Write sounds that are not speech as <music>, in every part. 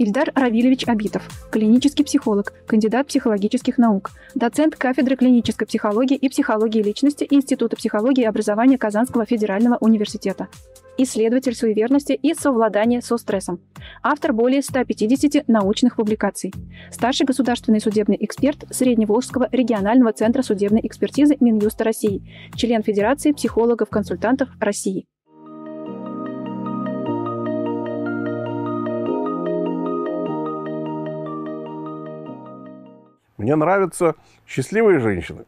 Ильдар Равилевич Абитов, клинический психолог, кандидат психологических наук, доцент кафедры клинической психологии и психологии личности Института психологии и образования Казанского федерального университета исследователь суеверности и совладания со стрессом, автор более 150 научных публикаций, старший государственный судебный эксперт Средневолжского регионального центра судебной экспертизы Минюста России, член Федерации психологов-консультантов России. Мне нравятся счастливые женщины.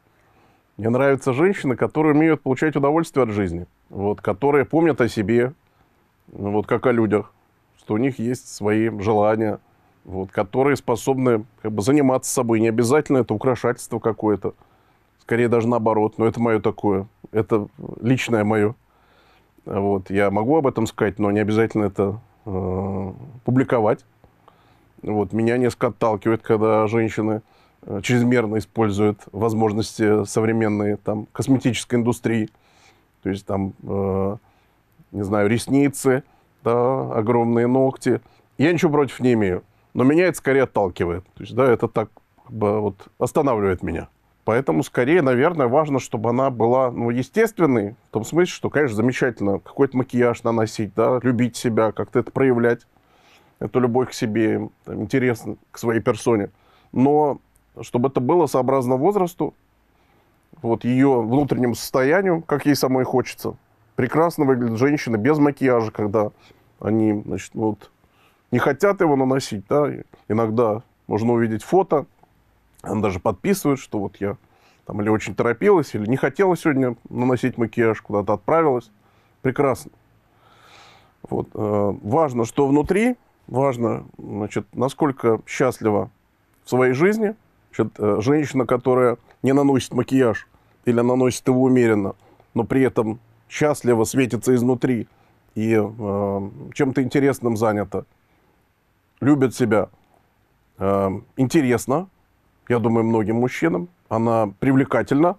Мне нравятся женщины, которые умеют получать удовольствие от жизни. Вот, которые помнят о себе, ну, вот как о людях, что у них есть свои желания, вот, которые способны как бы, заниматься собой. Не обязательно это украшательство какое-то. Скорее даже наоборот, но «Ну, это мое такое. Это личное мое. Вот, я могу об этом сказать, но не обязательно это э, публиковать. Вот, меня несколько отталкивает, когда женщины Э, чрезмерно используют возможности современной там, косметической индустрии. То есть там, э, не знаю, ресницы, да, огромные ногти. Я ничего против не имею, но меня это скорее отталкивает. То есть, да, это так как бы, вот, останавливает меня. Поэтому, скорее, наверное, важно, чтобы она была ну, естественной, в том смысле, что, конечно, замечательно какой-то макияж наносить, да, любить себя, как-то это проявлять, эту любовь к себе, там, интерес к своей персоне. Но чтобы это было сообразно возрасту, вот ее внутреннему состоянию, как ей самой хочется. Прекрасно выглядят женщины без макияжа, когда они, значит, вот не хотят его наносить, да, иногда можно увидеть фото, она даже подписывает, что вот я там или очень торопилась, или не хотела сегодня наносить макияж, куда-то отправилась. Прекрасно. Вот. Э, важно, что внутри, важно, значит, насколько счастлива в своей жизни – Значит, э, женщина, которая не наносит макияж или наносит его умеренно, но при этом счастливо светится изнутри и э, чем-то интересным занята, любит себя, э, интересно, я думаю, многим мужчинам, она привлекательна,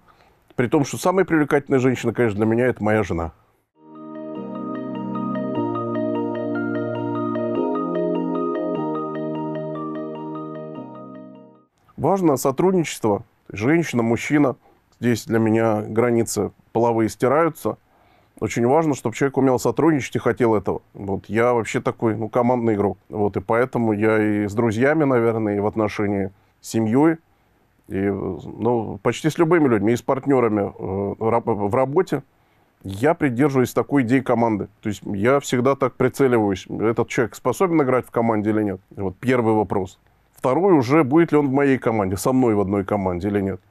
при том, что самая привлекательная женщина, конечно, для меня это моя жена. Важно сотрудничество. Женщина, мужчина. Здесь для меня границы половые стираются. Очень важно, чтобы человек умел сотрудничать и хотел этого. Вот я вообще такой, ну, командный игрок. Вот и поэтому я и с друзьями, наверное, и в отношении с семьей, и, ну, почти с любыми людьми, и с партнерами э, в работе я придерживаюсь такой идеи команды. То есть я всегда так прицеливаюсь, этот человек способен играть в команде или нет. Вот первый вопрос. Второй уже, будет ли он в моей команде, со мной в одной команде или нет.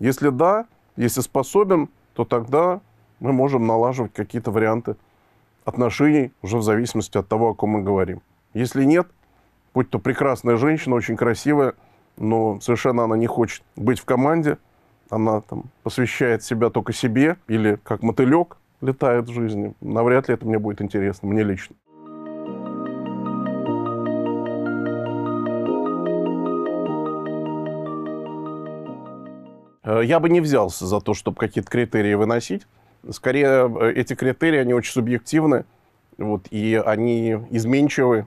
Если да, если способен, то тогда мы можем налаживать какие-то варианты отношений уже в зависимости от того, о ком мы говорим. Если нет, будь то прекрасная женщина, очень красивая, но совершенно она не хочет быть в команде, она там посвящает себя только себе или как мотылек летает в жизни, навряд ли это мне будет интересно, мне лично. Э, я бы не взялся за то, чтобы какие-то критерии выносить. Скорее, э, эти критерии, они очень субъективны, вот, и они изменчивы,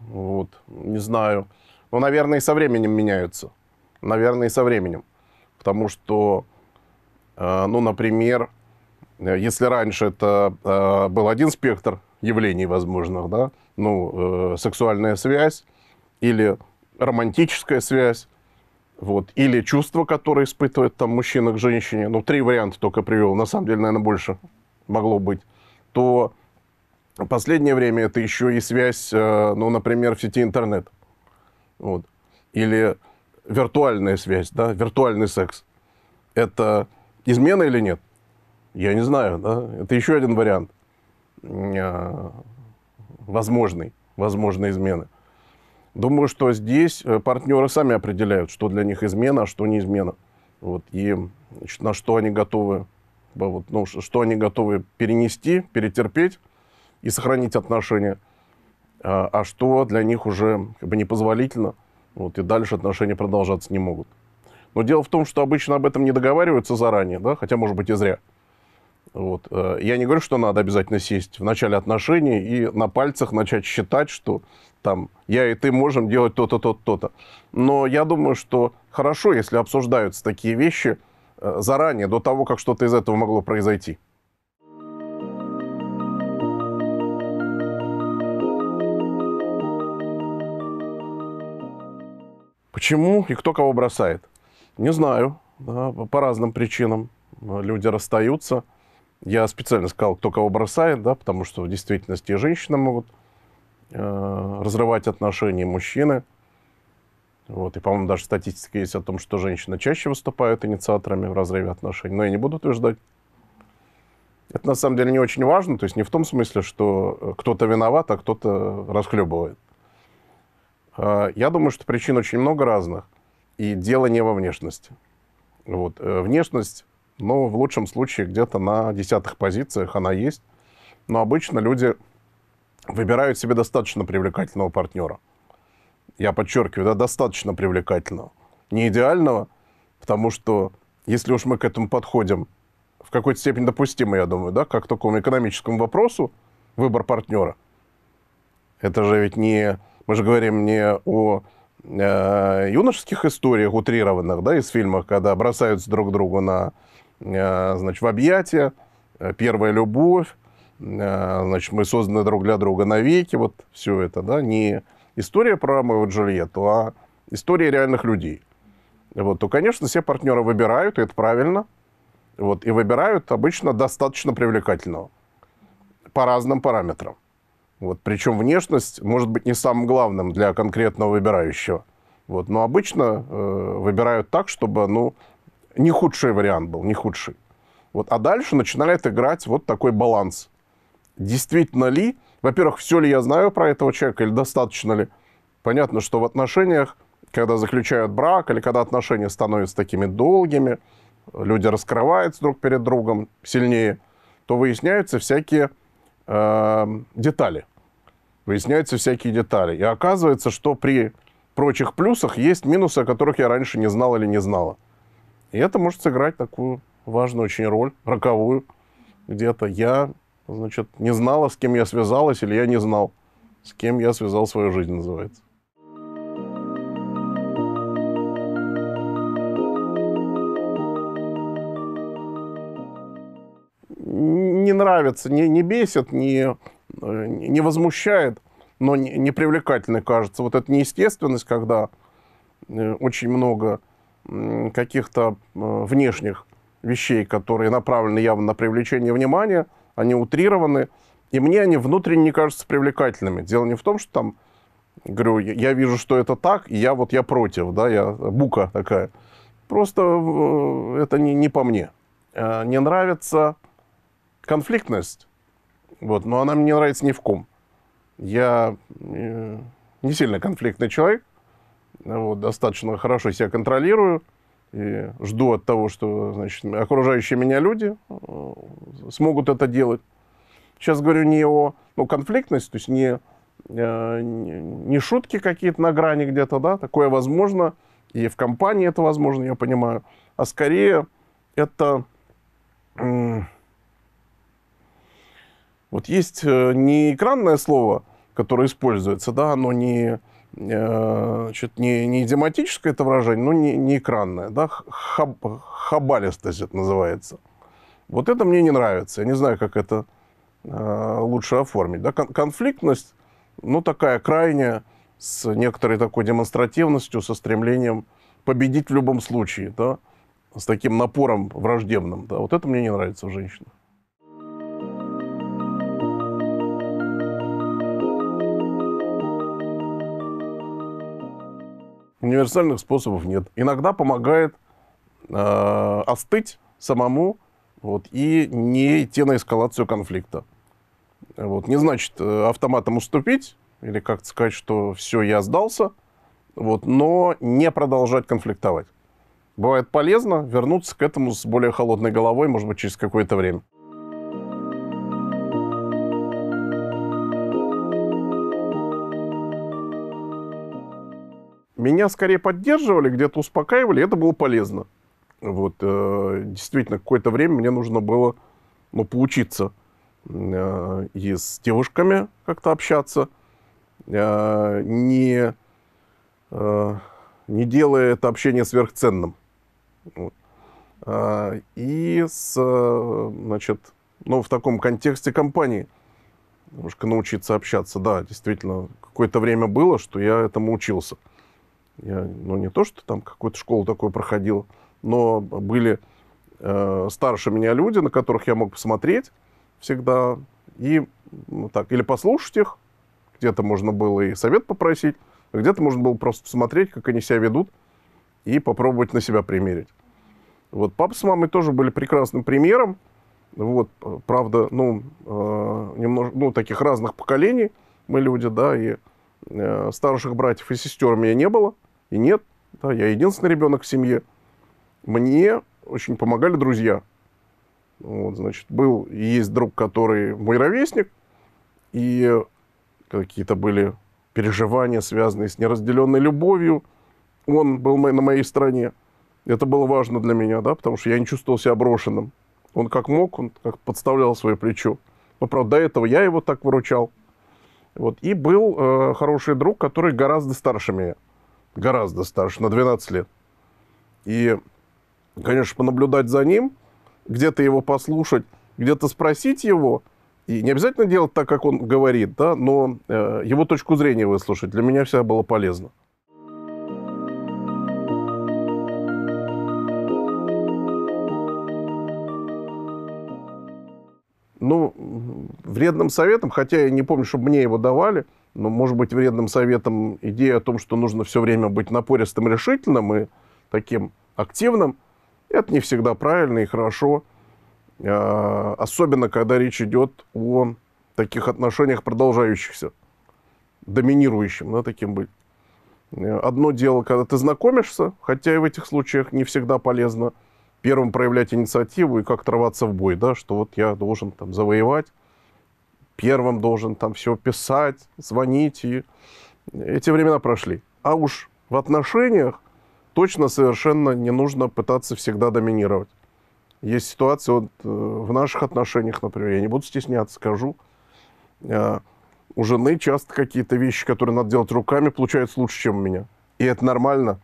вот, не знаю. Но, наверное, и со временем меняются. Наверное, и со временем. Потому что, э, ну, например, если раньше это был один спектр явлений возможных, да, ну, сексуальная связь или романтическая связь, вот, или чувства, которые испытывает там мужчина к женщине, ну, три варианта только привел, на самом деле, наверное, больше могло быть, то в последнее время это еще и связь, э, ну, например, в сети интернет, вот, или виртуальная связь, да, виртуальный секс. Это измена или нет? Я не знаю, да, это еще один вариант э, возможной, возможной измены. Думаю, что здесь э, партнеры сами определяют, что для них измена, а что не измена. Вот, и значит, на что они готовы, вот, ну, что они готовы перенести, перетерпеть и сохранить отношения, а, а что для них уже как бы непозволительно, вот, и дальше отношения продолжаться не могут. Но дело в том, что обычно об этом не договариваются заранее, да, хотя, может быть, и зря. Вот. Э, я не говорю, что надо обязательно сесть в начале отношений и на пальцах начать считать, что там, я и ты можем делать то-то, то-то, то-то. Но я думаю, что хорошо, если обсуждаются такие вещи э, заранее, до того, как что-то из этого могло произойти. Почему и кто кого бросает? Не знаю. Да, по разным причинам э, люди расстаются. Я специально сказал, кто кого бросает, да, потому что в действительности женщины могут Э, разрывать отношения мужчины. Вот, и, по-моему, даже статистика есть о том, что женщины чаще выступают инициаторами в разрыве отношений. Но я не буду утверждать. Это на самом деле не очень важно, то есть не в том смысле, что э, кто-то виноват, а кто-то расхлебывает. Э, я думаю, что причин очень много разных, и дело не во внешности. Вот. Внешность, ну, в лучшем случае, где-то на десятых позициях она есть, но обычно люди выбирают себе достаточно привлекательного партнера. Я подчеркиваю, да, достаточно привлекательного. Не идеального, потому что если уж мы к этому подходим, в какой-то степени допустимо, я думаю, да, как такому экономическому вопросу, выбор партнера. Это же ведь не... Мы же говорим не о э, юношеских историях утрированных, да, из фильмов, когда бросаются друг другу на, э, значит, в объятия, э, первая любовь, Э, значит, мы созданы друг для друга навеки, вот все это, да, не история про Ромео и Джульетту, а история реальных людей. Вот, то, конечно, все партнеры выбирают, и это правильно, вот, и выбирают обычно достаточно привлекательного по разным параметрам. Вот, причем внешность может быть не самым главным для конкретного выбирающего. Вот, но обычно э, выбирают так, чтобы ну, не худший вариант был, не худший. Вот, а дальше начинает играть вот такой баланс действительно ли, во-первых, все ли я знаю про этого человека или достаточно ли. Понятно, что в отношениях, когда заключают брак или когда отношения становятся такими долгими, люди раскрываются друг перед другом сильнее, то выясняются всякие э, детали. Выясняются всякие детали. И оказывается, что при прочих плюсах есть минусы, о которых я раньше не знал или не знала. И это может сыграть такую важную очень роль, роковую где-то. Я значит, не знала, с кем я связалась, или я не знал, с кем я связал свою жизнь, называется. Не нравится, не, не бесит, не, э, не возмущает, но не, не привлекательной кажется. Вот эта неестественность, когда э, очень много каких-то э, внешних вещей, которые направлены явно на привлечение внимания – они утрированы, и мне они внутренне кажутся привлекательными. Дело не в том, что там, говорю, я вижу, что это так, и я вот я против, да, я бука такая. Просто э, это не, не по мне. Э, не нравится конфликтность, вот, но она мне нравится ни в ком. Я э, не сильно конфликтный человек, вот, достаточно хорошо себя контролирую, и жду от того, что значит, окружающие меня люди э, смогут это делать. Сейчас говорю не о ну, конфликтности, то есть э, не, не шутки какие-то на грани где-то, да, такое возможно, и в компании это возможно, я понимаю, а скорее это... Вот есть э, не экранное слово, которое используется, да, оно не значит, э, не, не идиоматическое это выражение, но не, не экранное, да, хаб, хабалистость это называется. Вот это мне не нравится. Я не знаю, как это э, лучше оформить. Да, кон конфликтность, ну, такая крайняя, с некоторой такой демонстративностью, со стремлением победить в любом случае, да, с таким напором враждебным. Да, вот это мне не нравится в женщинах. универсальных способов нет. Иногда помогает э, остыть самому вот, и не идти на эскалацию конфликта. Вот, не значит э, автоматом уступить или как-то сказать, что все, я сдался, вот, но не продолжать конфликтовать. Бывает полезно вернуться к этому с более холодной головой, может быть, через какое-то время. Меня скорее поддерживали, где-то успокаивали, это было полезно. Вот, э, действительно, какое-то время мне нужно было ну, поучиться э, и с девушками как-то общаться, э, не, э, не делая это общение сверхценным. Вот. Э, и с, э, значит, ну, в таком контексте компании немножко научиться общаться. Да, действительно, какое-то время было, что я этому учился. Я, ну, не то, что там какую-то школу такую проходил, но были э, старше меня люди, на которых я мог посмотреть всегда, и ну, так, или послушать их, где-то можно было и совет попросить, а где-то можно было просто посмотреть, как они себя ведут, и попробовать на себя примерить. Вот папа с мамой тоже были прекрасным примером, вот, э, правда, ну, э, немножко, ну, таких разных поколений мы люди, да, и э, старших братьев и сестер у меня не было, и нет, да, я единственный ребенок в семье. Мне очень помогали друзья. Вот, значит, был и есть друг, который мой ровесник, и какие-то были переживания, связанные с неразделенной любовью. Он был на моей стороне. Это было важно для меня, да, потому что я не чувствовал себя брошенным. Он как мог, он как подставлял свое плечо. Но, правда, до этого я его так выручал. Вот. И был э, хороший друг, который гораздо старше меня гораздо старше, на 12 лет. И, конечно, понаблюдать за ним, где-то его послушать, где-то спросить его, и не обязательно делать так, как он говорит, да, но э, его точку зрения выслушать для меня всегда было полезно. Ну, вредным советом, хотя я не помню, чтобы мне его давали – но, ну, может быть, вредным советом идея о том, что нужно все время быть напористым, решительным и таким активным, это не всегда правильно и хорошо, а, особенно когда речь идет о таких отношениях продолжающихся, доминирующим, да, таким быть. Одно дело, когда ты знакомишься, хотя и в этих случаях не всегда полезно первым проявлять инициативу и как-то рваться в бой, да, что вот я должен там завоевать, первым должен там все писать, звонить. И... Эти времена прошли. А уж в отношениях точно совершенно не нужно пытаться всегда доминировать. Есть ситуация вот, э, в наших отношениях, например, я не буду стесняться, скажу, э, у жены часто какие-то вещи, которые надо делать руками, получаются лучше, чем у меня. И это нормально.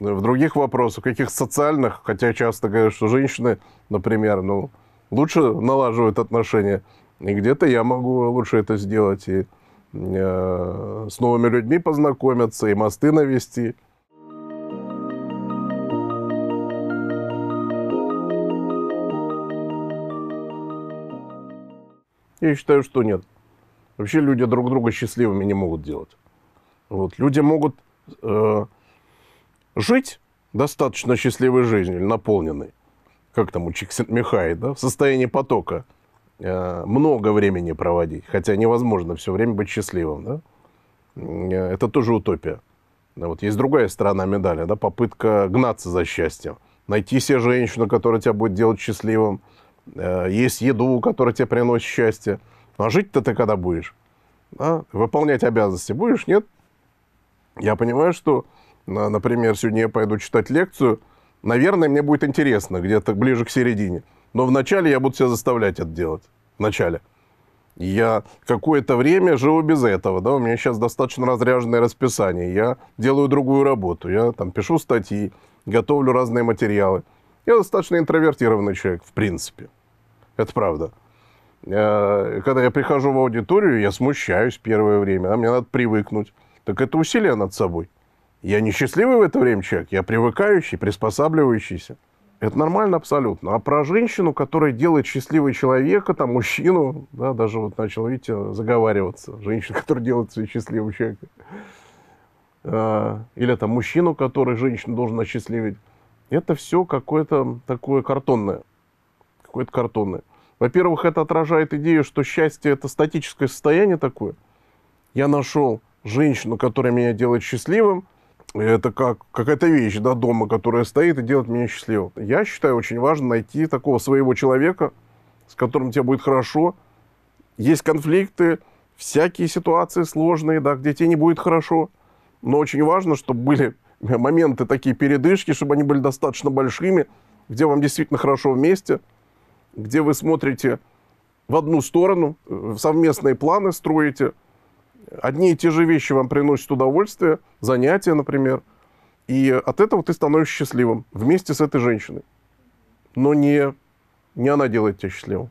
В других вопросах, каких социальных, хотя часто говорят, что женщины, например, ну, лучше налаживают отношения, и где-то я могу лучше это сделать и э, с новыми людьми познакомиться, и мосты навести. Я считаю, что нет. Вообще люди друг друга счастливыми не могут делать. Вот. Люди могут э, жить достаточно счастливой жизнью, наполненной, как там у Михай, да, в состоянии потока – Э, много времени проводить, хотя невозможно все время быть счастливым, да? Э, это тоже утопия. Да, вот есть другая сторона медали, да, попытка гнаться за счастьем, найти себе женщину, которая тебя будет делать счастливым, э, есть еду, которая тебе приносит счастье. Ну, а жить-то ты когда будешь? Да? Выполнять обязанности будешь? Нет? Я понимаю, что, например, сегодня я пойду читать лекцию, наверное, мне будет интересно где-то ближе к середине – но вначале я буду себя заставлять это делать. Вначале. Я какое-то время живу без этого, да, у меня сейчас достаточно разряженное расписание, я делаю другую работу, я там пишу статьи, готовлю разные материалы. Я достаточно интровертированный человек, в принципе. Это правда. Э, когда я прихожу в аудиторию, я смущаюсь первое время, а мне надо привыкнуть. Так это усилие над собой. Я не счастливый в это время человек, я привыкающий, приспосабливающийся. Это нормально абсолютно. А про женщину, которая делает счастливого человека, там, мужчину, да, даже вот начал, видите, заговариваться. Женщина, <laughs> которая делает счастливого человека. Или там мужчину, который женщину должен осчастливить. Это все какое-то такое картонное. Какое-то картонное. Во-первых, это отражает идею, что счастье – это статическое состояние такое. Я нашел женщину, которая меня делает счастливым – это как какая-то вещь да, дома, которая стоит и делает меня счастливым. Я считаю, очень важно найти такого своего человека, с которым тебе будет хорошо. Есть конфликты, всякие ситуации сложные, да, где тебе не будет хорошо. Но очень важно, чтобы были <laughs> моменты такие передышки, чтобы они были достаточно большими, где вам действительно хорошо вместе, где вы смотрите в одну сторону, э, совместные планы строите – одни и те же вещи вам приносят удовольствие, занятия, например, и от этого ты становишься счастливым вместе с этой женщиной. Но не, не она делает тебя счастливым.